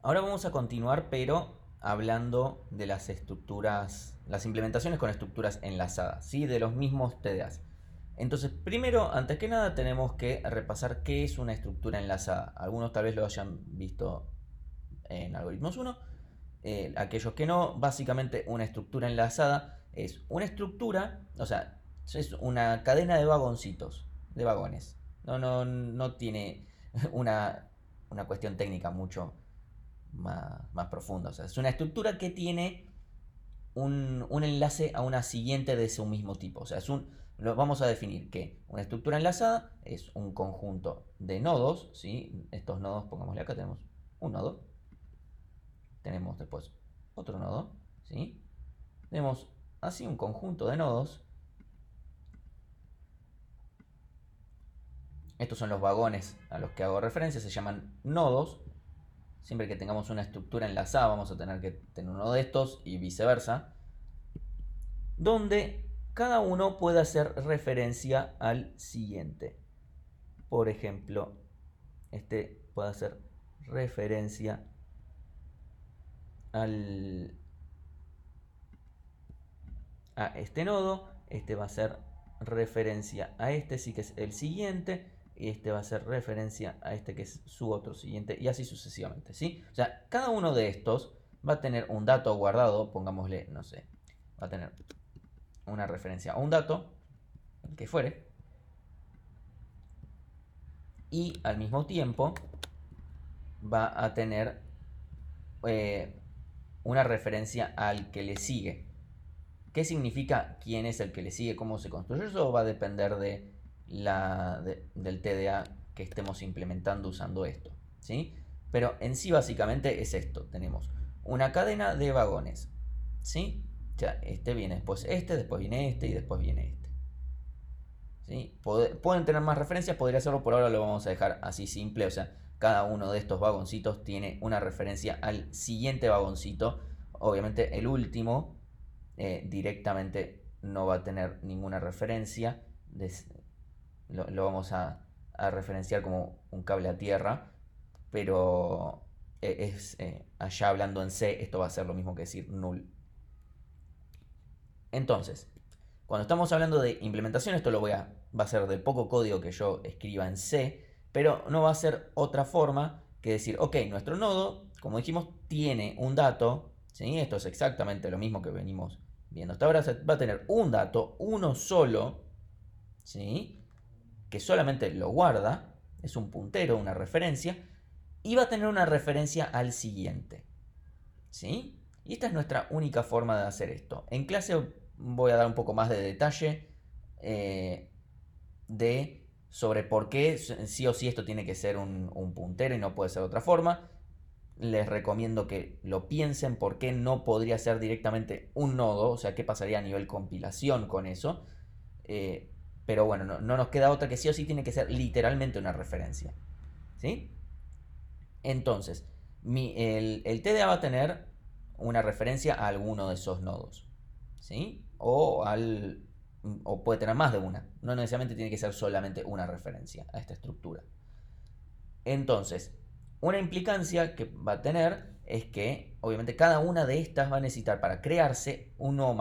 Ahora vamos a continuar, pero hablando de las estructuras, las implementaciones con estructuras enlazadas, ¿sí? de los mismos TDAs. Entonces, primero, antes que nada, tenemos que repasar qué es una estructura enlazada. Algunos tal vez lo hayan visto en algoritmos 1, eh, aquellos que no, básicamente una estructura enlazada es una estructura, o sea, es una cadena de vagoncitos, de vagones. No, no, tiene una, una cuestión técnica mucho más, profundo O sea, es una estructura que tiene un, enlace a una siguiente de ese mismo tipo. O sea, un, lo vamos a definir que una estructura enlazada es un conjunto de nodos, ¿sí? Estos nodos, pongámosle acá, tenemos un nodo, tenemos después otro nodo, ¿sí? Tenemos así un conjunto de nodos. Estos son los vagones a los que hago referencia, se llaman nodos, siempre que tengamos una estructura enlazada vamos a tener que tener uno de estos y viceversa, donde cada uno puede hacer referencia al siguiente. Por ejemplo, este puede hacer referencia a este nodo, este va a ser referencia a este, sí que es el siguiente, y este va a ser referencia a este que es su otro siguiente y así sucesivamente, ¿sí? O sea, cada uno de estos va a tener un dato guardado, pongámosle, no sé, va a tener una referencia a un dato, que fuere, y al mismo tiempo va a tener eh, una referencia al que le sigue. ¿Qué significa quién es el que le sigue? ¿Cómo se construye? Eso va a depender de la del TDA que estemos implementando usando esto. ¿sí? Pero en sí básicamente es esto. Tenemos una cadena de vagones. ¿sí? Ya, este viene después este, después viene este y después viene este. ¿Sí? pueden tener más referencias, podría hacerlo, por ahora lo vamos a dejar así simple. O sea, cada uno de estos vagoncitos tiene una referencia al siguiente vagoncito. Obviamente el último eh, directamente no va a tener ninguna referencia lo, vamos a, referenciar como un cable a tierra, pero eh, es, eh, allá hablando en C, esto va a ser lo mismo que decir null. Entonces, cuando estamos hablando de implementación, esto lo voy a, va a ser de poco código que yo escriba en C, pero no va a ser otra forma que decir, ok, nuestro nodo, como dijimos, tiene un dato, ¿sí? esto es exactamente lo mismo que venimos viendo hasta ahora, va a tener un dato, uno solo, ¿sí? que solamente lo guarda, es un puntero, una referencia, y va a tener una referencia al siguiente. ¿Sí? Y esta es nuestra única forma de hacer esto. En clase voy a dar un poco más de detalle eh, de sobre por qué sí o sí esto tiene que ser un, puntero y no puede ser otra forma. Les recomiendo que lo piensen por qué no podría ser directamente un nodo, o sea, qué pasaría a nivel compilación con eso. Eh, pero bueno, no, nos queda otra que sí o sí tiene que ser literalmente una referencia. ¿Sí? Entonces, el, el, TDA va a tener una referencia a alguno de esos nodos. ¿Sí? O, al, o puede tener más de una. No necesariamente tiene que ser solamente una referencia a esta estructura. Entonces, una implicancia que va a tener es que, obviamente, cada una de estas va a necesitar para crearse un nuevo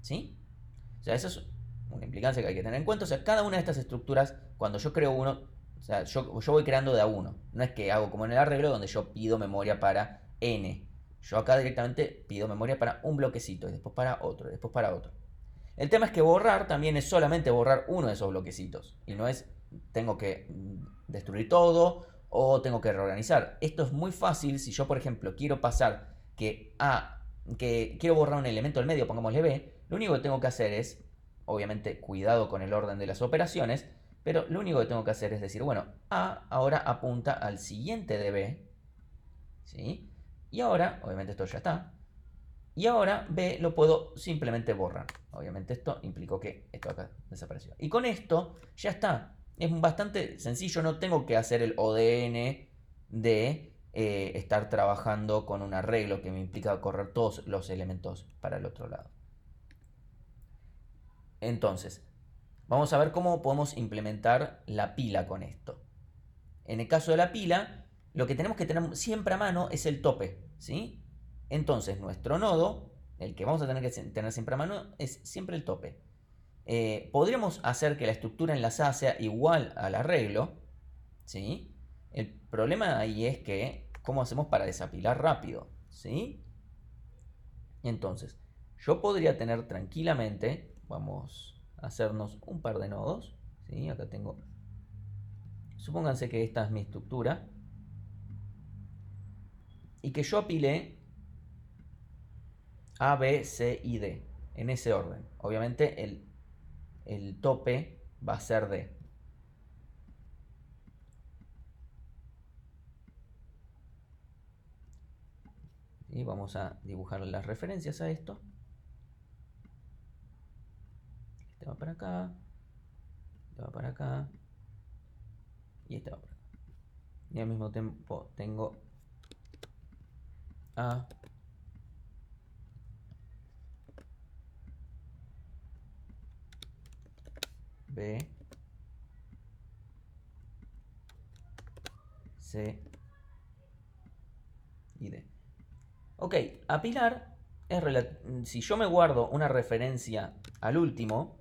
¿Sí? O sea, eso es una implicancia que hay que tener en cuenta. O sea, cada una de estas estructuras, cuando yo creo uno, o sea, yo, voy creando de a uno. No es que hago como en el arreglo donde yo pido memoria para n. Yo acá directamente pido memoria para un bloquecito, y después para otro, y después para otro. El tema es que borrar también es solamente borrar uno de esos bloquecitos. Y no es tengo que destruir todo o tengo que reorganizar. Esto es muy fácil si yo, por ejemplo, quiero pasar que A, ah, que quiero borrar un elemento del medio, pongámosle B, lo único que tengo que hacer es obviamente cuidado con el orden de las operaciones, pero lo único que tengo que hacer es decir, bueno, A ahora apunta al siguiente de B, ¿sí? Y ahora, obviamente esto ya está, y ahora B lo puedo simplemente borrar. Obviamente esto implicó que esto acá desapareció. Y con esto ya está. Es bastante sencillo, no tengo que hacer el ODN de eh, estar trabajando con un arreglo que me implica correr todos los elementos para el otro lado. Entonces, vamos a ver cómo podemos implementar la pila con esto. En el caso de la pila, lo que tenemos que tener siempre a mano es el tope, ¿sí? Entonces, nuestro nodo, el que vamos a tener que tener siempre a mano, es siempre el tope. Eh, podríamos hacer que la estructura enlazada sea igual al arreglo, ¿sí? El problema ahí es que, ¿cómo hacemos para desapilar rápido? ¿Sí? Entonces, yo podría tener tranquilamente Vamos a hacernos un par de nodos. ¿sí? Acá tengo... Supónganse que esta es mi estructura. Y que yo apilé A, B, C y D. En ese orden. Obviamente el, el tope va a ser D. Y vamos a dibujar las referencias a esto. Este va para acá. Este va para acá. Y este va para acá. Y al mismo tiempo tengo A. B. C. Y D. Ok, apilar es si yo me guardo una referencia al último,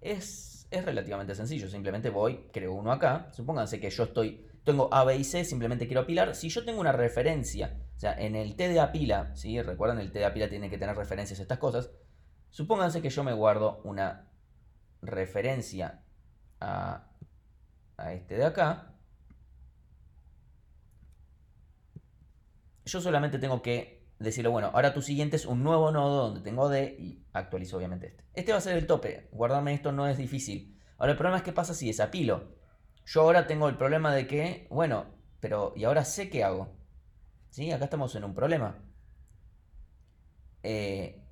es, es relativamente sencillo. Simplemente voy, creo uno acá. Supónganse que yo estoy, tengo A, B y C, simplemente quiero apilar. Si yo tengo una referencia, o sea, en el T de apila, ¿sí? recuerdan, el T de apila tiene que tener referencias a estas cosas. Supónganse que yo me guardo una referencia a, a este de acá. Yo solamente tengo que decirlo bueno, ahora tu siguiente es un nuevo nodo donde tengo D y actualizo obviamente este. Este va a ser el tope, guardarme esto no es difícil. Ahora el problema es qué pasa si desapilo. Yo ahora tengo el problema de que, bueno, pero ¿y ahora sé qué hago? ¿Sí? Acá estamos en un problema. Eh,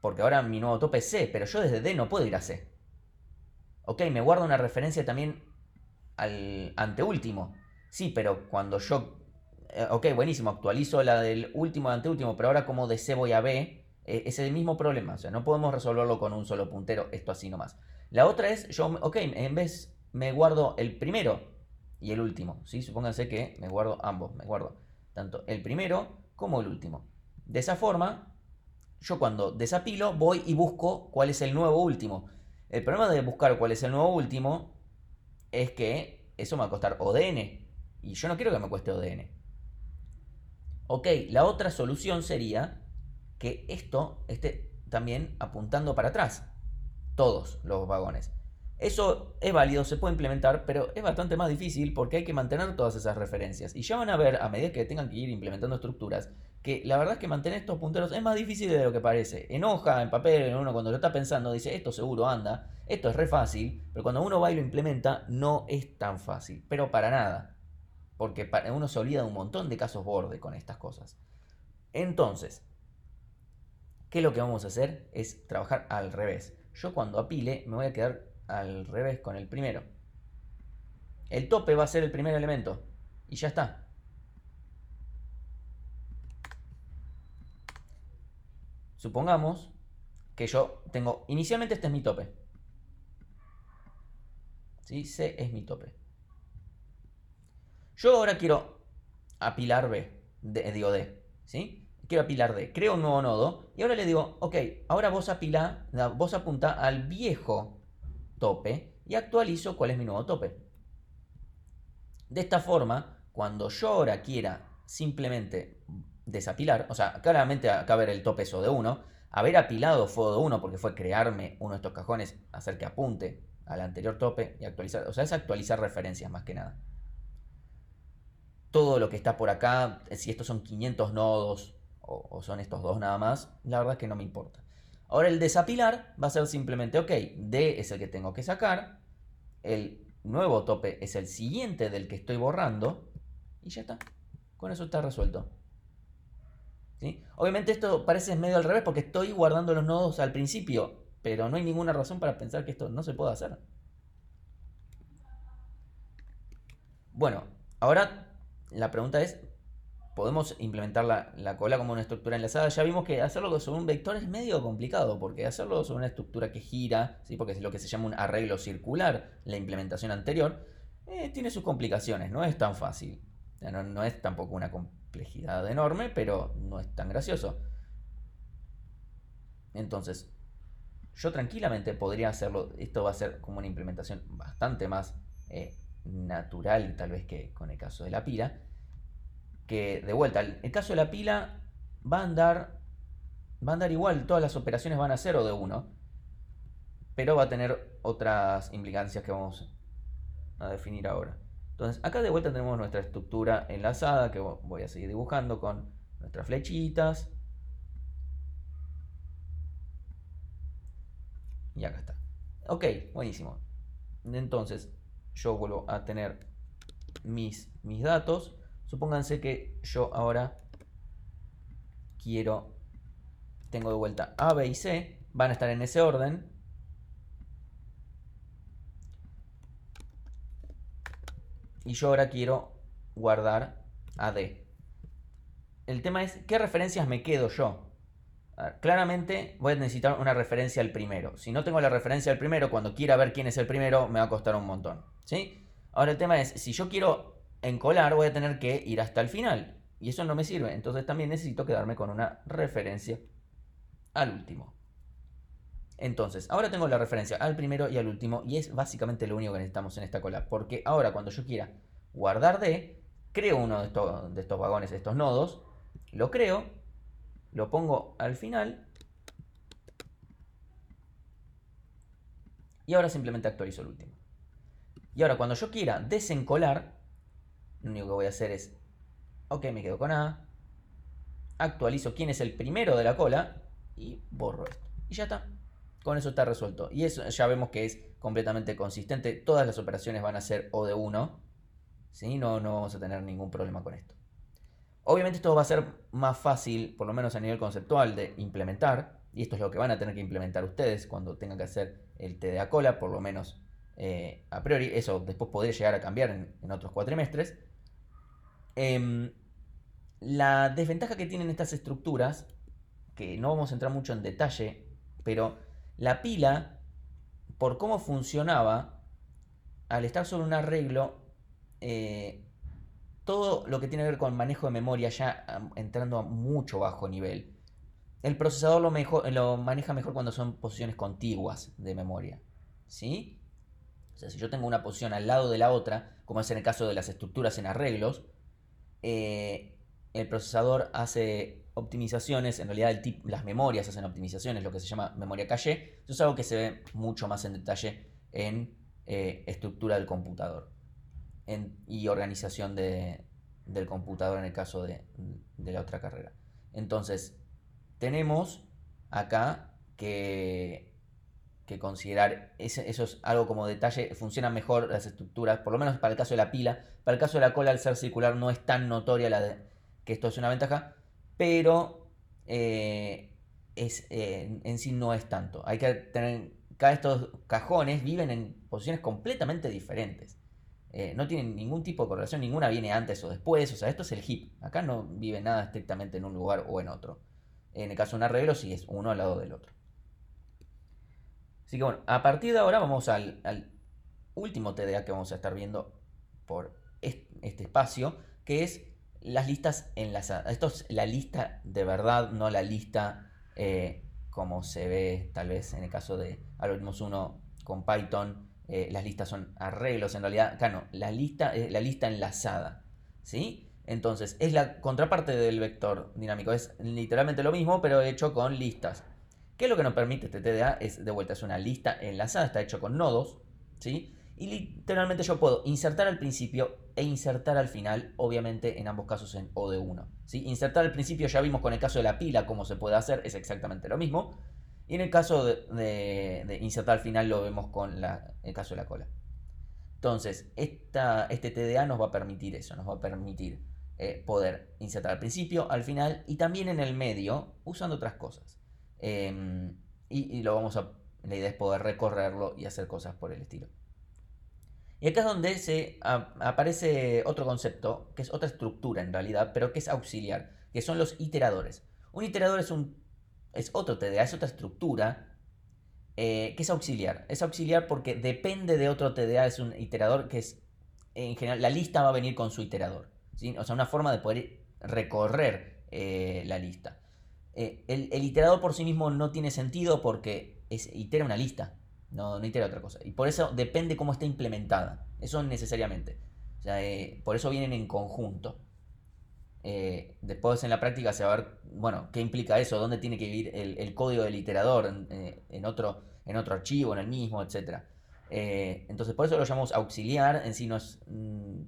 porque ahora mi nuevo tope es C, pero yo desde D no puedo ir a C. Ok, me guardo una referencia también al anteúltimo. Sí, pero cuando yo eh, ok, buenísimo, actualizo la del último, anteúltimo, pero ahora como de C voy a B, eh, es el mismo problema, o sea, no podemos resolverlo con un solo puntero, esto así nomás. La otra es, yo, ok, en vez me guardo el primero y el último, ¿sí? Supónganse que me guardo ambos, me guardo tanto el primero como el último. De esa forma, yo cuando desapilo voy y busco cuál es el nuevo último. El problema de buscar cuál es el nuevo último es que eso me va a costar ODN. Y yo no quiero que me cueste ODN. Ok, la otra solución sería que esto esté también apuntando para atrás. Todos los vagones. Eso es válido, se puede implementar, pero es bastante más difícil porque hay que mantener todas esas referencias. Y ya van a ver, a medida que tengan que ir implementando estructuras, que la verdad es que mantener estos punteros es más difícil de lo que parece. En hoja, en papel, uno cuando lo está pensando dice, esto seguro anda, esto es re fácil, pero cuando uno va y lo implementa no es tan fácil, pero para nada. Porque uno se olvida un montón de casos borde con estas cosas. Entonces, ¿qué es lo que vamos a hacer? Es trabajar al revés. Yo cuando apile me voy a quedar al revés con el primero. El tope va a ser el primer elemento. Y ya está. Supongamos que yo tengo... Inicialmente este es mi tope. ¿Sí? C es mi tope. Yo ahora quiero apilar B, de, eh, digo D, ¿sí? Quiero apilar D, creo un nuevo nodo y ahora le digo, ok, ahora vos apila, vos apunta al viejo tope y actualizo cuál es mi nuevo tope. De esta forma, cuando yo ahora quiera simplemente desapilar, o sea, claramente acá ver el tope sod de 1, haber apilado fod 1 porque fue crearme uno de estos cajones, hacer que apunte al anterior tope y actualizar, o sea, es actualizar referencias más que nada todo lo que está por acá, eh, si estos son 500 nodos o, son estos dos nada más, la verdad es que no me importa. Ahora el desapilar va a ser simplemente, ok, D es el que tengo que sacar, el nuevo tope es el siguiente del que estoy borrando, y ya está. Con eso está resuelto. ¿Sí? Obviamente esto parece medio al revés porque estoy guardando los nodos al principio, pero no hay ninguna razón para pensar que esto no se pueda hacer. Bueno, ahora la pregunta es, podemos implementar la, cola como una estructura enlazada. Ya vimos que hacerlo sobre un vector es medio complicado, porque hacerlo sobre una estructura que gira, ¿sí? porque es lo que se llama un arreglo circular, la implementación anterior, eh, tiene sus complicaciones, no es tan fácil. No, es tampoco una complejidad enorme, pero no es tan gracioso. Entonces, yo tranquilamente podría hacerlo, esto va a ser como una implementación bastante más eh, natural, tal vez que con el caso de la pila, que de vuelta, el caso de la pila va a andar, va a andar igual, todas las operaciones van a cero de uno, pero va a tener otras implicancias que vamos a definir ahora. Entonces, acá de vuelta tenemos nuestra estructura enlazada que voy a seguir dibujando con nuestras flechitas. Y acá está. Ok, buenísimo. Entonces, yo vuelvo a tener mis, mis datos. Supónganse que yo ahora quiero, tengo de vuelta A, B y C, van a estar en ese orden. Y yo ahora quiero guardar A, D El tema es, ¿qué referencias me quedo yo? Ah, claramente voy a necesitar una referencia al primero. Si no tengo la referencia al primero, cuando quiera ver quién es el primero, me va a costar un montón. ¿sí? Ahora el tema es, si yo quiero encolar, voy a tener que ir hasta el final. Y eso no me sirve. Entonces también necesito quedarme con una referencia al último. Entonces, ahora tengo la referencia al primero y al último. Y es básicamente lo único que necesitamos en esta cola. Porque ahora cuando yo quiera guardar de, creo uno de estos, de estos vagones, estos nodos, lo creo lo pongo al final. Y ahora simplemente actualizo el último. Y ahora cuando yo quiera desencolar, lo único que voy a hacer es, ok, me quedo con A, actualizo quién es el primero de la cola y borro esto. Y ya está. Con eso está resuelto. Y eso ya vemos que es completamente consistente. Todas las operaciones van a ser O de 1. ¿sí? No, no vamos a tener ningún problema con esto. Obviamente esto va a ser más fácil, por lo menos a nivel conceptual, de implementar, y esto es lo que van a tener que implementar ustedes cuando tengan que hacer el TDA cola, por lo menos eh, a priori, eso después podría llegar a cambiar en, otros cuatrimestres. Em, la desventaja que tienen estas estructuras, que no vamos a entrar mucho en detalle, pero la pila, por cómo funcionaba, al estar sobre un arreglo, eh, todo lo que tiene que ver con manejo de memoria, ya entrando a mucho bajo nivel. El procesador lo, maneja mejor cuando son posiciones contiguas de memoria. ¿Sí? O sea, si yo tengo una posición al lado de la otra, como es en el caso de las estructuras en arreglos, eh, el procesador hace optimizaciones, en realidad las memorias hacen optimizaciones, lo que se llama memoria caché. Eso es algo que se ve mucho más en detalle en eh, estructura del computador y organización del computador en el caso de, la otra carrera. Entonces, tenemos acá que, que considerar, eso es algo como detalle, funcionan mejor las estructuras, por lo menos para el caso de la pila, para el caso de la cola al ser circular no es tan notoria la que esto es una ventaja, pero eh, es, eh, en sí no es tanto. Hay que tener, cada estos cajones viven en posiciones completamente diferentes. Eh, no tienen ningún tipo de correlación, ninguna viene antes o después, o sea, esto es el hip, acá no vive nada estrictamente en un lugar o en otro. En el caso de un arreglo, sí es uno al lado del otro. Así que bueno, a partir de ahora vamos al, último TDA que vamos a estar viendo por este espacio, que es las listas enlazadas. Esto es la lista de verdad, no la lista eh, como se ve tal vez en el caso de algoritmos 1 con Python eh, las listas son arreglos, en realidad, acá no, la lista es la lista enlazada, ¿sí? Entonces, es la contraparte del vector dinámico, es literalmente lo mismo, pero hecho con listas. ¿Qué es lo que nos permite este TDA? Es, de vuelta, es una lista enlazada, está hecho con nodos, ¿sí? Y literalmente yo puedo insertar al principio e insertar al final, obviamente en ambos casos en O de 1. Insertar al principio ya vimos con el caso de la pila cómo se puede hacer, es exactamente lo mismo. Y en el caso de, insertar al final lo vemos con el caso de la cola. Entonces, esta, este TDA nos va a permitir eso, nos va a permitir eh, poder insertar al principio, al final y también en el medio, usando otras cosas. Em, y, lo vamos a. La idea es poder recorrerlo y hacer cosas por el estilo. Y acá es donde se aparece otro concepto, que es otra estructura en realidad, pero que es auxiliar, que son los iteradores. Un iterador es un es otro TDA, es otra estructura eh, que es auxiliar. Es auxiliar porque depende de otro TDA, es un iterador que es, en general, la lista va a venir con su iterador. ¿sí? O sea, una forma de poder recorrer eh, la lista. Eh, el, iterador por sí mismo no tiene sentido porque es, itera una lista, no, no itera otra cosa. Y por eso depende cómo está implementada, eso necesariamente. por eso vienen en conjunto. Eh, después en la práctica se va a ver, bueno, qué implica eso, dónde tiene que ir el, código del iterador, eh, en, otro, en otro archivo, en el mismo, etc. Eh, entonces, por eso lo llamamos auxiliar, en sí no es, mm,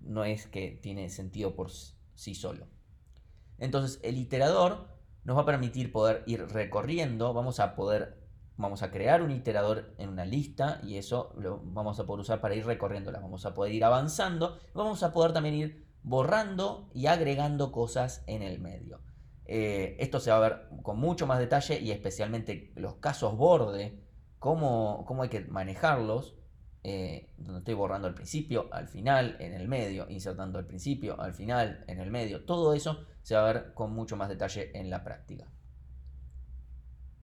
no es que tiene sentido por sí solo. Entonces, el iterador nos va a permitir poder ir recorriendo, vamos a poder, vamos a crear un iterador en una lista y eso lo vamos a poder usar para ir recorriéndola, vamos a poder ir avanzando, vamos a poder también ir borrando y agregando cosas en el medio. Eh, esto se va a ver con mucho más detalle y especialmente los casos borde, cómo, hay que manejarlos, eh, donde estoy borrando al principio, al final, en el medio, insertando al principio, al final, en el medio. Todo eso se va a ver con mucho más detalle en la práctica.